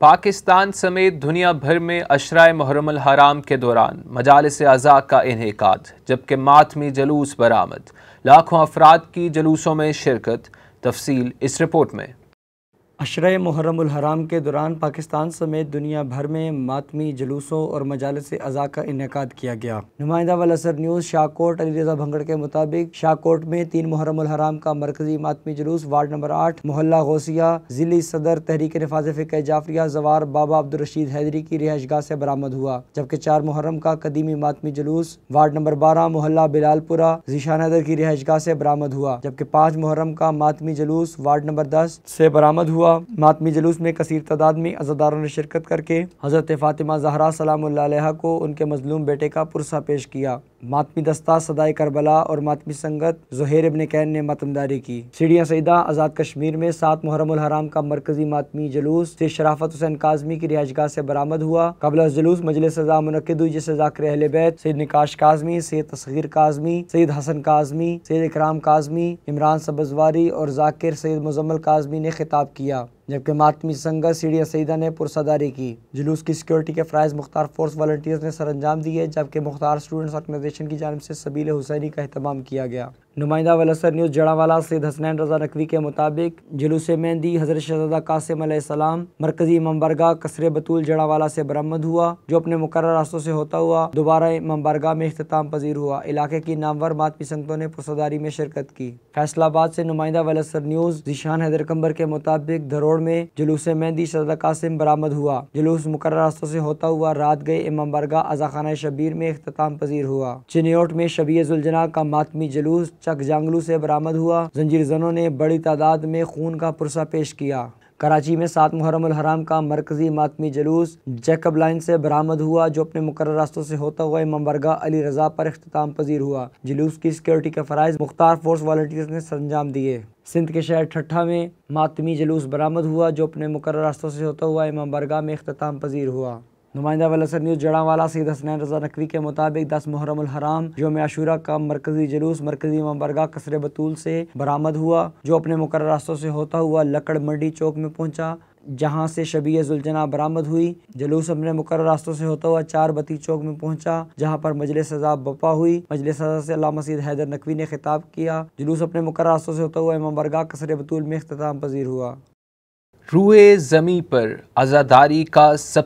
पाकिस्तान समेत दुनिया भर में अशराय मुहरम हराम के दौरान मजालस अज़ा का इनका जबकि मातमी जलूस बरामद लाखों अफराद की जलूसों में शिरकत तफसील इस रिपोर्ट में अशरय मुहरम हराम के दौरान पाकिस्तान समेत दुनिया भर में मातमी जलूसों और मजालस अज़ा का इनका किया गया नुमाइंदा असर न्यूज़ शाहकोट अली रजा भंगड़ के मुताबिक शाहकोट में तीन मुहरम हराम का मरकजी मातमी जलूस वार्ड नंबर आठ मोहल्ला गौसिया जिली सदर तहरीक नफाज फ़िक जाफरिया जवार बाबा अब्दुलरशीद हैदरी की रिहाइशगाह से बरामद हुआ जबकि चार मुहर्रम का कदीमी मातमी जलूस वार्ड नंबर बारह मोहल्ला बिलालपुरा जीशान हैदर की गाह से बरामद हुआ जबकि पाँच मुहर्रम का मातमी जलूस वार्ड नंबर दस से बरामद हुआ हुआ मातमी जलूस में कसर तादाद में अजादारों ने शिरकत करके हज़रत फ़ातिमा जहरा सलाम को उनके मजलूम बेटे का पुरसा पेश किया मातमी दस्ता सदाए करबला और मातमी संगत जहर इबन कैन ने मतमदारी की सीढ़िया सईदा आज़ाद कश्मीर में सात मुहरम हराम का मरकजी मातमी जलूस से शराफत हुसैन काजमी की रिहाइशगाह से बरामद हुआ कबल जलूस मजल सजा मुनद हुई जिसे जाकर अहल बैत सैद निकाश काजमी सैद तस्गीर काजमी सैद हसन काजमी सैद इकराम काजमी इमरान सबजवारी और जाकिर सैद मुजम्मल काजमी ने खिताब किया India जबकि मातमी संगत सीढ़िया सईदा ने पुरसदारी की जुलूस की सिक्योरिटी के फरज़ मुख्तार फोर्स वालंटियर्स ने सर अंजाम दिए जबकि मुख्तार स्टूडेंट्स ऑर्गेनाइजेशन की जानब से सबील हुसैनी का अहतमाम किया गया नुमाइंदा वलसर न्यूज़ जड़ावाला सैद हसनैन रजा नकवी के मुताबिक जुलूस मेहंदी हज़रत शहजादा कासिम अलैहिस्सलाम मरकज़ी इमामबरगा कसर बतूल जड़ावाला से बरामद हुआ जो अपने मुकर रास्तों से होता हुआ दोबारा इमामबरगा में अख्ताम पजीर हुआ इलाके की नामवर मातमी संगतों ने पुरसदारी में शिरकत की फैसलाबाद से नुमाइंदा वलसर न्यूज़ जिशान हैदर कंबर के मुताबिक धरोड़ रोड में जुलूस मेहंदी सदर कासिम बरामद हुआ जुलूस मुकर रास्तों से होता हुआ रात गए इमाम बरगा अजाखाना शबीर में अख्ताम पजीर हुआ चिन्होट में शबी जुलजना का मातमी जुलूस चक जंगलू से बरामद हुआ जंजीर जनों ने बड़ी तादाद में खून का पुरसा पेश किया कराची में सात मुहर्रम हराम का मरकजी मातमी जलूस जैकब लाइन से बरामद हुआ जो अपने मुकर रास्तों से होता हुआ ममबरगा अली रजा पर अख्ताम पजीर हुआ जलूस की सिक्योरिटी के फ़रज़ मुख्तार फोर्स वॉल्टियर्स ने संजाम दिए सिंध के शहर ठट्ठा में मातमी जलूस बरामद हुआ जो अपने मुकर रास्तों से होता हुआ ममबरगा में अख्ताम पजीर हुआ नुमाइंदा वलसर न्यूज़ जड़ावाला सैद हसनैन रजा नकवी के मुताबिक दस मुहरम हराम योम आशूरा का मरकजी जलूस मरकजी इमाम कसर बतूल से बरामद हुआ जो अपने मुकर रास्तों से होता हुआ लकड़ मंडी चौक में पहुंचा जहां से शबीय जुलजना बरामद हुई जलूस अपने मुकर रास्तों से होता हुआ चार बती चौक में पहुंचा जहां पर मजल सजा बपा हुई मजल सजा से अला मसीद हैदर नकवी ने खिताब किया जुलूस अपने मुकर रास्तों से होता हुआ इमाम बरगा कसर बतूल में अख्ताम पजीर हुआ रूए ज़मी पर आज़ादारी का सब